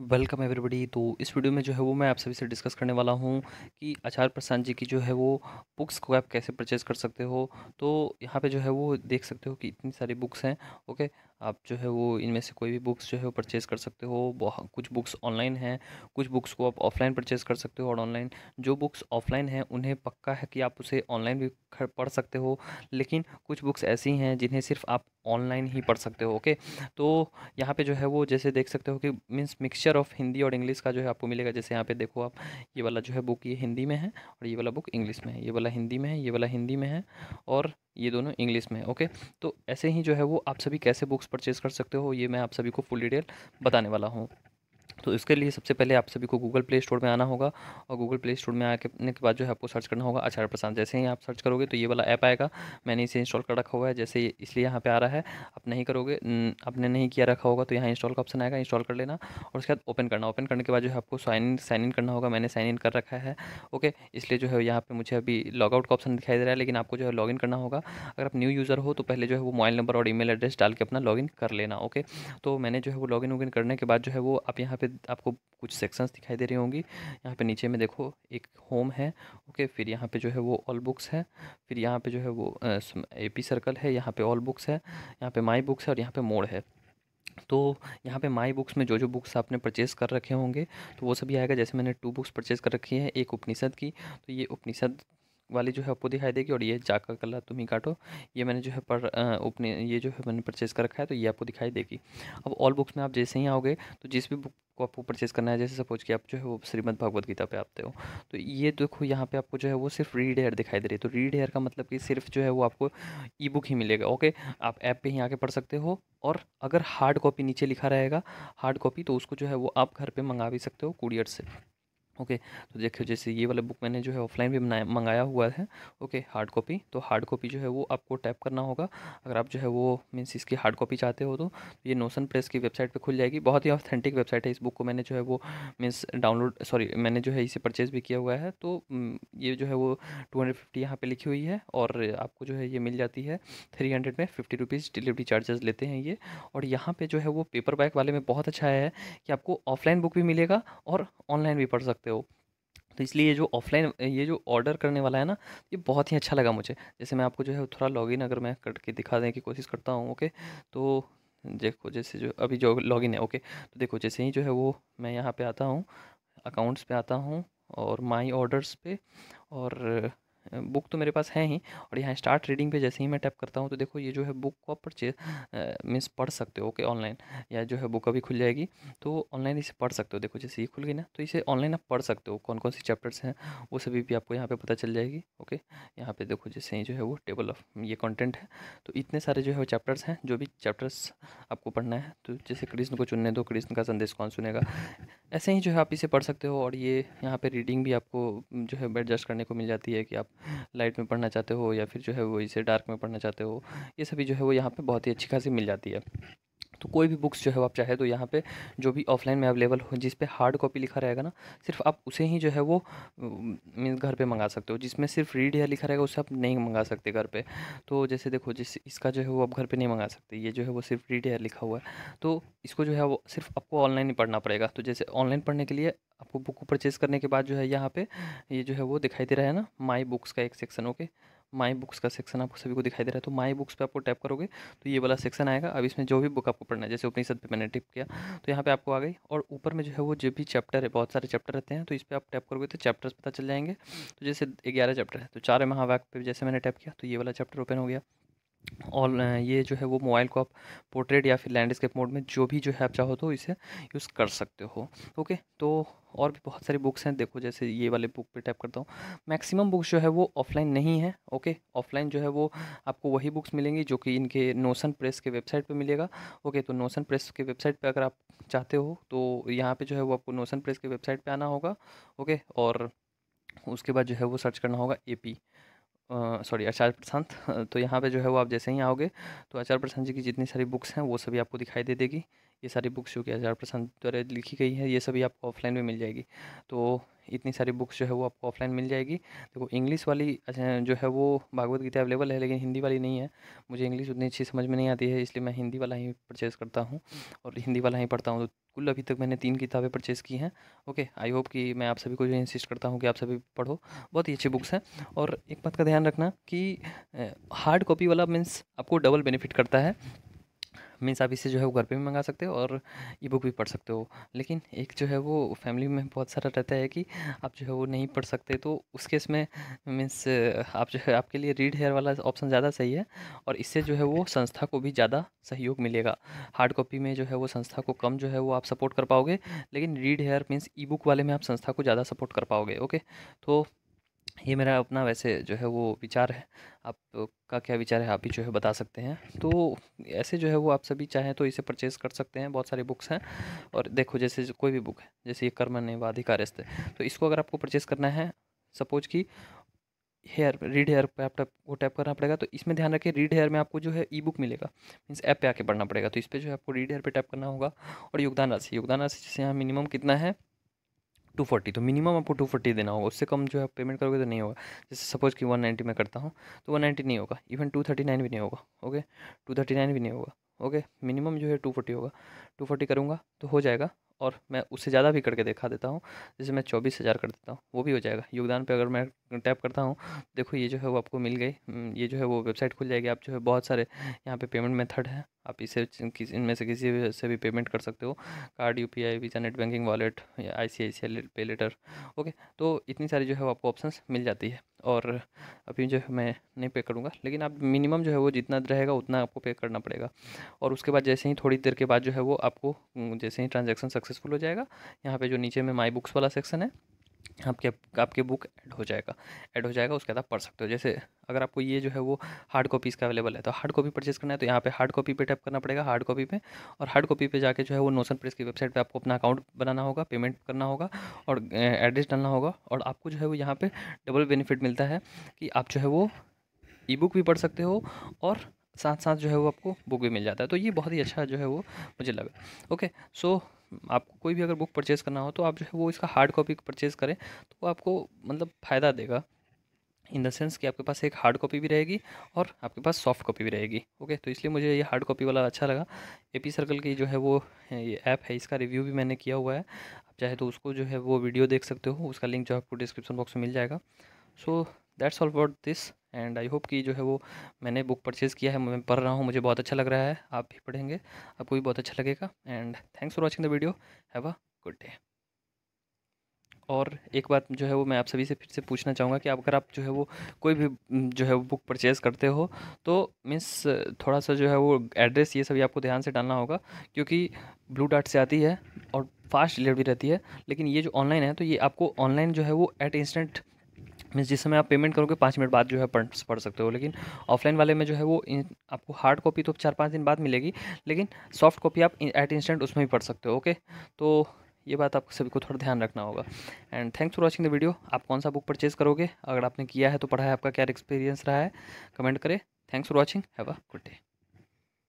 welcome everybody तो इस video में जो है वो मैं आप सभी से डिस्कस करने वाला हूँ कि आचार्य प्रसाद जी की जो है वो बुक्स को आप कैसे परचेज़ कर सकते हो तो यहाँ पे जो है वो देख सकते हो कि इतनी सारी बुक्स हैं ओके आप जो है वो इनमें से कोई भी बुक्स जो है वो परचेज़ कर सकते हो कुछ बुक्स ऑनलाइन हैं कुछ बुक्स को आप ऑफलाइन परचेज़ कर सकते हो और ऑनलाइन जो बुक्स ऑफलाइन हैं उन्हें पक्का है कि आप उसे ऑनलाइन भी पढ़ सकते हो लेकिन कुछ बुक्स ऐसी हैं जिन्हें सिर्फ आप ऑनलाइन ही पढ़ सकते हो ओके तो यहाँ पे जो है वो जैसे देख सकते हो कि मीन्स मिक्सचर ऑफ हिंदी और इंग्लिश का जो है आपको मिलेगा जैसे यहाँ पे देखो आप ये वाला जो है बुक ये हिंदी में है और ये वाला बुक इंग्लिश में है ये वाला हिंदी में है ये वाला हिंदी में है और ये दोनों इंग्लिश में है ओके तो ऐसे ही जो है वो आप सभी कैसे बुक्स बुक्स परचेज़ कर सकते हो ये मैं आप सभी को फुल डिटेल बताने वाला हूँ तो इसके लिए सबसे पहले आप सभी को गूगल प्ले स्टोर में आना होगा और गूगल प्ले स्टोर में आने के बाद जो है आपको सर्च करना होगा आचार्य प्रसाद जैसे ही आप सर्च करोगे तो ये वाला ऐप आएगा मैंने इसे इंस्टॉल कर रखा हुआ है जैसे इसलिए यहाँ पर आ रहा है आप नहीं करोगे आपने नहीं किया रखा होगा तो यहाँ इंस्टॉल का ऑप्शन आएगा इंस्टॉल कर लेना और उसके बाद ओपन करना ओपन करने के बाद जो है आपको साइन इन साइन इन करना होगा मैंने साइन इन कर रखा है ओके इसलिए जो है यहाँ पर मुझे अभी लॉगआउट का ऑप्शन दिखाई दे रहा है लेकिन आपको जो है इन करना होगा अगर आप न्यू यूज़र हो तो पहले जो है वो मोबाइल नंबर और ई एड्रेस डाल के अपना इन कर लेना ओके तो मैंने जो है वो लॉगिन इन करने के बाद जो है वो आप यहाँ पर आपको कुछ सेक्शंस दिखाई दे रही होंगी यहाँ पे नीचे में देखो एक होम है ओके फिर यहाँ पे जो है वो ऑल बुक्स है फिर यहाँ पे जो है वो ए पी सर्कल है यहाँ पे ऑल बुक्स है यहाँ पे माई बुक्स है और यहाँ पे मोड़ है तो यहाँ पे माई बुक्स में जो जो बुक्स आपने परचेस कर रखे होंगे तो वो सभी आएगा जैसे मैंने टू बुक्स परचेज़ कर रखी है एक उपनिषद की तो ये उपनिषद वाली जो है आपको दिखाई देगी और ये जाकर कलर तुम ही काटो ये मैंने जो है पर ओपने ये जो है मैंने परचेस कर रखा है तो ये आपको दिखाई देगी अब ऑल बुक्स में आप जैसे ही आओगे तो जिस भी बुक को आपको परचेस करना है जैसे सपोज कि आप जो है वो श्रीमद भगवद गीता पे आते हो तो ये देखो यहाँ पे आपको जो है वो सिर्फ रीड हेयर दिखाई दे रही है तो रीड हेयर का मतलब कि सिर्फ जो है वो आपको ई बुक ही मिलेगा ओके आप ऐप पे ही आके पढ़ सकते हो और अगर हार्ड कॉपी नीचे लिखा रहेगा हार्ड कॉपी तो उसको जो है वो आप घर पर मंगा भी सकते हो कुरियर से ओके तो देखिए जैसे ये वाला बुक मैंने जो है ऑफलाइन भी मंगाया हुआ है ओके हार्ड कॉपी तो हार्ड कॉपी जो है वो आपको टैप करना होगा अगर आप जो है वो मीन्स इसकी हार्ड कॉपी चाहते हो तो, तो ये नोशन प्रेस की वेबसाइट पे खुल जाएगी बहुत ही ऑथेंटिक वेबसाइट है इस बुक को मैंने जो है वो मीन्स डाउनलोड सॉरी मैंने जो है इसे परचेज़ भी किया हुआ है तो ये जो है वो टू हंड्रेड फिफ्टी यहाँ पर लिखी हुई है और आपको जो है ये मिल जाती है थ्री हंड्रेड में फिफ्टी रुपीज़ डिलीवरी चार्जेस लेते हैं ये और यहाँ पर जो है वो पेपर बैक वाले में बहुत अच्छा है कि आपको ऑफलाइन बुक भी मिलेगा और ऑनलाइन भी पढ़ सकते सकते हो तो इसलिए ये जो ऑफलाइन ये जो ऑर्डर करने वाला है ना ये बहुत ही अच्छा लगा मुझे जैसे मैं आपको जो है थोड़ा लॉगिन अगर मैं करके दिखा देने की कोशिश करता हूँ ओके तो देखो जैसे जो अभी जो लॉगिन है ओके तो देखो जैसे ही जो है वो मैं यहाँ पे आता हूँ अकाउंट्स पे आता हूँ और माई ऑर्डर्स पे और बुक तो मेरे पास है ही और यहाँ स्टार्ट रीडिंग पे जैसे ही मैं टैप करता हूँ तो देखो ये जो है बुक को आप परचेज मीन्स पढ़ सकते हो ओके ऑनलाइन या जो है बुक अभी खुल जाएगी तो ऑनलाइन इसे पढ़ सकते हो देखो जैसे ये खुल गई ना तो इसे ऑनलाइन आप पढ़ सकते हो कौन कौन सी चैप्टर्स हैं वो सभी भी आपको यहाँ पर पता चल जाएगी ओके यहाँ पर देखो जैसे ही जो है वो टेबल ऑफ ये कॉन्टेंट है तो इतने सारे जो है वो चैप्टर्स हैं जो भी चैप्टर्स आपको पढ़ना है तो जैसे कृष्ण को चुनने दो कृष्ण का संदेश कौन सुनेगा ऐसे ही जो है आप इसे पढ़ सकते हो और ये यहाँ पर रीडिंग भी आपको जो है एडजस्ट करने को मिल जाती है कि आप लाइट में पढ़ना चाहते हो या फिर जो है वो इसे डार्क में पढ़ना चाहते हो ये सभी जो है वो यहाँ पे बहुत ही अच्छी खासी मिल जाती है तो कोई भी बुक्स जो है आप चाहे तो यहाँ पे जो भी ऑफलाइन में अवेलेबल हो जिस पे हार्ड कॉपी लिखा रहेगा ना सिर्फ आप उसे ही जो है वो मीन घर पे मंगा सकते हो जिसमें सिर्फ रीड या लिखा रहेगा उसे आप नहीं मंगा सकते घर पे तो जैसे देखो जिस इसका जो है वो आप घर पर नहीं मंगा सकते ये जो है वो सिर्फ रीड या लिखा हुआ है तो इसको जो है वो सिर्फ आपको ऑनलाइन ही पढ़ना पड़ेगा तो जैसे ऑनलाइन पढ़ने के लिए आपको बुक को परचेज़ करने के बाद जो है यहाँ पे ये जो है वो दिखाई दे रहा है ना माई बुक्स का एक सेक्शन ओके माई बुक्स का सेक्शन आपको सभी को दिखाई दे रहा है तो माई बुक्स पे आपको टैप करोगे तो ये वाला सेक्शन आएगा अब इसमें जो भी बुक आपको पढ़ना है जैसे सद पर मैंने टिप किया तो यहाँ पे आपको आ गई और ऊपर में जो है वो जो भी चैप्टर है बहुत सारे चैप्टर रहते हैं तो इस पर आप टैप करोगे तो चैप्टर्स पता चल जाएंगे तो जैसे ग्यारह चैप्टर है तो चार महावाक पर जैसे मैंने टैप किया तो ये वाला चैप्टर ओपन हो गया और ये जो है वो मोबाइल को आप पोर्ट्रेट या फिर लैंडस्केप मोड में जो भी जो है आप चाहो तो इसे यूज़ कर सकते हो ओके तो और भी बहुत सारी बुक्स हैं देखो जैसे ये वाले बुक पे टैप करता हूँ मैक्सिमम बुक्स जो है वो ऑफलाइन नहीं है ओके ऑफलाइन जो है वो आपको वही बुक्स मिलेंगी जो कि इनके नोसन प्रेस के वेबसाइट पे मिलेगा ओके तो नोसन प्रेस के वेबसाइट पे अगर आप चाहते हो तो यहाँ पे जो है वो आपको नोसन प्रेस के वेबसाइट पर आना होगा ओके और उसके बाद जो है वो सर्च करना होगा ए पी सॉरी आचार्य प्रशांत तो यहाँ पे जो है वो आप जैसे ही आओगे तो आचार्य प्रशांत जी की जितनी सारी बुक्स हैं वो सभी आपको दिखाई दे देगी ये सारी बुक्स जो कि हज़ार प्रसाद द्वारा लिखी गई है ये सभी आपको ऑफलाइन में मिल जाएगी तो इतनी सारी बुक्स जो है वो आपको ऑफलाइन मिल जाएगी देखो इंग्लिश वाली जो है वो भागवत गीता अवेलेबल है लेकिन हिंदी वाली नहीं है मुझे इंग्लिश उतनी अच्छी समझ में नहीं आती है इसलिए मैं हिंदी वाला ही परचेज़ करता हूँ और हिंदी वाला ही पढ़ता हूँ तो कुल अभी तक मैंने तीन किताबें परचेज़ की हैं ओके आई होप कि मैं आप सभी को जो इंसिस्ट करता हूँ कि आप सभी पढ़ो बहुत ही अच्छी बुक्स हैं और एक बात का ध्यान रखना कि हार्ड कॉपी वाला मीन्स आपको डबल बेनिफिट करता है मीन्स आप इसे जो है वो घर पे भी मंगा सकते हो और ई बुक भी पढ़ सकते हो लेकिन एक जो है वो फैमिली में बहुत सारा रहता है कि आप जो है वो नहीं पढ़ सकते तो उस केस में मीन्स आप जो है आपके लिए रीड हेयर वाला ऑप्शन ज़्यादा सही है और इससे जो है वो संस्था को भी ज़्यादा सहयोग मिलेगा हार्ड कॉपी में जो है वो संस्था को कम जो है वो आप सपोर्ट कर पाओगे लेकिन read here means e book वाले में आप संस्था को ज़्यादा सपोर्ट कर पाओगे ओके तो ये मेरा अपना वैसे जो है वो विचार है आप तो का क्या विचार है आप भी जो है बता सकते हैं तो ऐसे जो है वो आप सभी चाहें तो इसे परचेज़ कर सकते हैं बहुत सारी बुक्स हैं और देखो जैसे कोई भी बुक है जैसे ये कर्म निवादी कार्यस्थ तो इसको अगर आपको परचेज़ करना है सपोज कि हेयर रीड हेयर पे आप को टैप करना पड़ेगा तो इसमें ध्यान रखिए रीड हेयर में आपको जो है ई बुक मिलेगा मीन्स ऐप पे आके पढ़ना पड़ेगा तो इस पर जो है आपको रीड हेयर पे टैप करना होगा और योगदान राशि योगदान राशि जैसे यहाँ मिनिमम कितना है टू फोर्टी तो मिनिमम आपको टू फोर्टी देना होगा उससे कम जो है पेमेंट करोगे तो नहीं होगा जैसे सपोज़ कि वन नाइन्टी मैं करता हूँ तो वन नाइन्टी नहीं होगा इवन टू थर्टी नाइन भी नहीं होगा ओके टू थर्टी नाइन भी नहीं होगा ओके मिनिमम जो है टू फोर्टी होगा टू फोर्टी करूँगा तो हो जाएगा और मैं उससे ज़्यादा भी करके देखा देता हूँ जैसे मैं चौबीस हज़ार कर देता हूँ वो भी हो जाएगा योगदान पे अगर मैं टैप करता हूँ देखो ये जो है वो आपको मिल गई हम्म, ये जो है वो वेबसाइट खुल जाएगी आप जो है बहुत सारे यहाँ पे पेमेंट मेथड है आप इसे किसी इनमें से किसी से भी पेमेंट कर सकते हो card U P I visa net banking wallet या आई सी आई सी पे लेटर ओके तो इतनी सारी जो है वो आपको ऑप्शंस मिल जाती है और अभी जो है मैं नहीं पे करूँगा लेकिन आप मिनिमम जो है वो जितना रहेगा उतना आपको पे करना पड़ेगा और उसके बाद जैसे ही थोड़ी देर के बाद जो है वो आपको जैसे ही ट्रांजेक्शन सक्सेसफुल हो जाएगा यहाँ पर जो नीचे में माई बुक्स वाला सेक्शन है आपके आपके बुक ऐड हो जाएगा ऐड हो जाएगा उसके बाद आप पढ़ सकते हो जैसे अगर आपको ये जो है वो हार्ड कॉपीज़ का अवेलेबल है तो हार्ड कॉपी परचेज़ करना है तो यहाँ पे हार्ड कॉपी पे टैप करना पड़ेगा हार्ड कॉपी पे और हार्ड कॉपी पे जाके जो है वो नोशन प्रेस की वेबसाइट पे आपको अपना अकाउंट बनाना होगा पेमेंट करना होगा और एड्रेस डालना होगा और आपको जो है वो यहाँ पर डबल बेनिफिट मिलता है कि आप जो है वो ई बुक भी पढ़ सकते हो और साथ साथ जो है वो आपको बुक भी मिल जाता है तो ये बहुत ही अच्छा जो है वो मुझे लगा ओके सो आपको कोई भी अगर बुक परचेज़ करना हो तो आप जो है वो इसका हार्ड कॉपी परचेज़ करें तो वो आपको मतलब फ़ायदा देगा इन द सेंस कि आपके पास एक हार्ड कॉपी भी रहेगी और आपके पास सॉफ्ट कॉपी भी रहेगी ओके तो इसलिए मुझे ये हार्ड कॉपी वाला अच्छा लगा ए पी सर्कल की जो है वो ये ऐप है इसका रिव्यू भी मैंने किया हुआ है आप चाहे तो उसको जो है वो वीडियो देख सकते हो उसका लिंक जो है आपको डिस्क्रिप्शन बॉक्स में मिल जाएगा so that's all about this and I hope कि जो है वो मैंने बुक परचेज़ किया है मैं पढ़ रहा हूँ मुझे बहुत अच्छा लग रहा है आप भी पढ़ेंगे आपको भी बहुत अच्छा लगेगा and thanks for watching the video have a good day और एक बात जो है वो मैं आप सभी से फिर से पूछना चाहूँगा कि आप अगर आप जो है वो कोई भी जो है वो बुक परचेज़ करते हो तो मिस थोड़ा सा जो है वो एड्रेस ये सभी आपको ध्यान से डालना होगा क्योंकि ब्लू डार्ट से आती है और फास्ट डिलीवरी रहती है लेकिन ये जो ऑनलाइन है तो ये आपको ऑनलाइन जो है वो एट इंस्टेंट मीन्स जिस समय आप पेमेंट करोगे पाँच मिनट बाद जो है पढ़ पढ़ सकते हो लेकिन ऑफलाइन वाले में जो है वो आपको हार्ड कॉपी तो चार पाँच दिन बाद मिलेगी लेकिन सॉफ्ट कॉपी आप एट इंस्टेंट उसमें भी पढ़ सकते हो ओके तो ये बात आप सभी को थोड़ा ध्यान रखना होगा and thanks for watching the video आप कौन सा बुक परचेज़ करोगे अगर आपने किया है तो पढ़ा है आपका क्या एक्सपीरियंस रहा है कमेंट करें thanks for watching have a good day